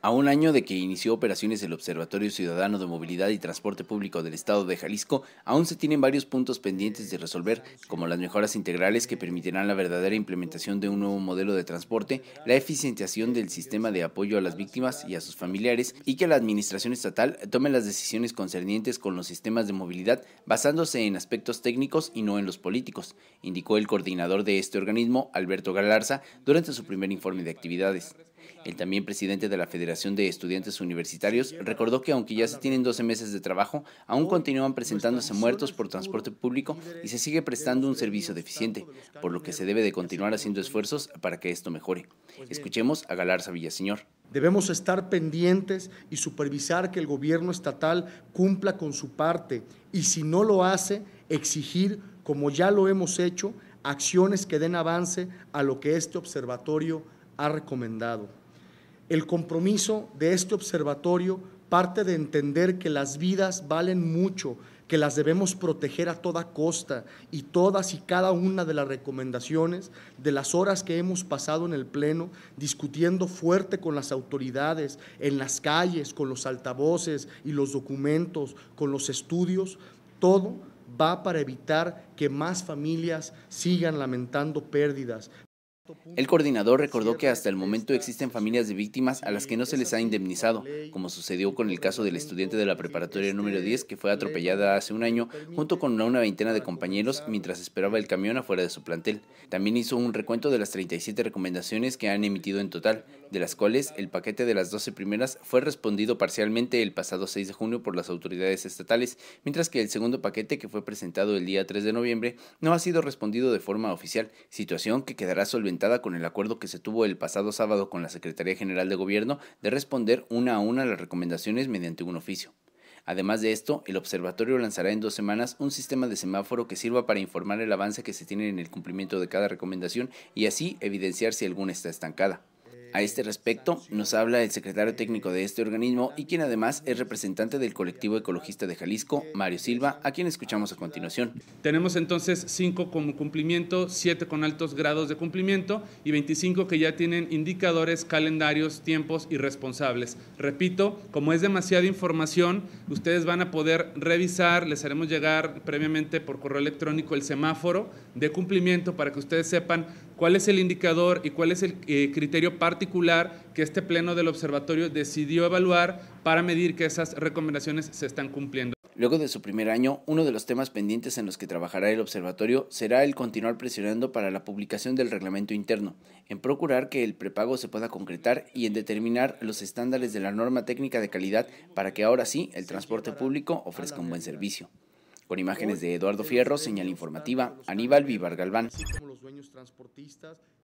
A un año de que inició operaciones el Observatorio Ciudadano de Movilidad y Transporte Público del Estado de Jalisco, aún se tienen varios puntos pendientes de resolver, como las mejoras integrales que permitirán la verdadera implementación de un nuevo modelo de transporte, la eficienciación del sistema de apoyo a las víctimas y a sus familiares, y que la Administración Estatal tome las decisiones concernientes con los sistemas de movilidad basándose en aspectos técnicos y no en los políticos, indicó el coordinador de este organismo, Alberto Galarza, durante su primer informe de actividades. El también presidente de la Federación de Estudiantes Universitarios recordó que aunque ya se tienen 12 meses de trabajo, aún continúan presentándose muertos por transporte público y se sigue prestando un servicio deficiente, por lo que se debe de continuar haciendo esfuerzos para que esto mejore. Escuchemos a Galarza Villaseñor. Debemos estar pendientes y supervisar que el gobierno estatal cumpla con su parte y si no lo hace, exigir, como ya lo hemos hecho, acciones que den avance a lo que este observatorio ha recomendado. El compromiso de este observatorio parte de entender que las vidas valen mucho, que las debemos proteger a toda costa y todas y cada una de las recomendaciones de las horas que hemos pasado en el Pleno discutiendo fuerte con las autoridades, en las calles, con los altavoces y los documentos, con los estudios, todo va para evitar que más familias sigan lamentando pérdidas, el coordinador recordó que hasta el momento existen familias de víctimas a las que no se les ha indemnizado, como sucedió con el caso del estudiante de la preparatoria número 10 que fue atropellada hace un año junto con una veintena de compañeros mientras esperaba el camión afuera de su plantel. También hizo un recuento de las 37 recomendaciones que han emitido en total, de las cuales el paquete de las 12 primeras fue respondido parcialmente el pasado 6 de junio por las autoridades estatales, mientras que el segundo paquete que fue presentado el día 3 de noviembre no ha sido respondido de forma oficial, situación que quedará solventada con el acuerdo que se tuvo el pasado sábado con la Secretaría General de Gobierno de responder una a una las recomendaciones mediante un oficio. Además de esto, el observatorio lanzará en dos semanas un sistema de semáforo que sirva para informar el avance que se tiene en el cumplimiento de cada recomendación y así evidenciar si alguna está estancada. A este respecto, nos habla el secretario técnico de este organismo y quien además es representante del colectivo ecologista de Jalisco, Mario Silva, a quien escuchamos a continuación. Tenemos entonces cinco con cumplimiento, siete con altos grados de cumplimiento y 25 que ya tienen indicadores, calendarios, tiempos y responsables. Repito, como es demasiada información, ustedes van a poder revisar, les haremos llegar previamente por correo electrónico el semáforo de cumplimiento para que ustedes sepan cuál es el indicador y cuál es el eh, criterio particular que este pleno del observatorio decidió evaluar para medir que esas recomendaciones se están cumpliendo. Luego de su primer año, uno de los temas pendientes en los que trabajará el observatorio será el continuar presionando para la publicación del reglamento interno, en procurar que el prepago se pueda concretar y en determinar los estándares de la norma técnica de calidad para que ahora sí el transporte público ofrezca un buen servicio. Con imágenes de Eduardo Fierro, señal informativa, Aníbal Vivar Galván.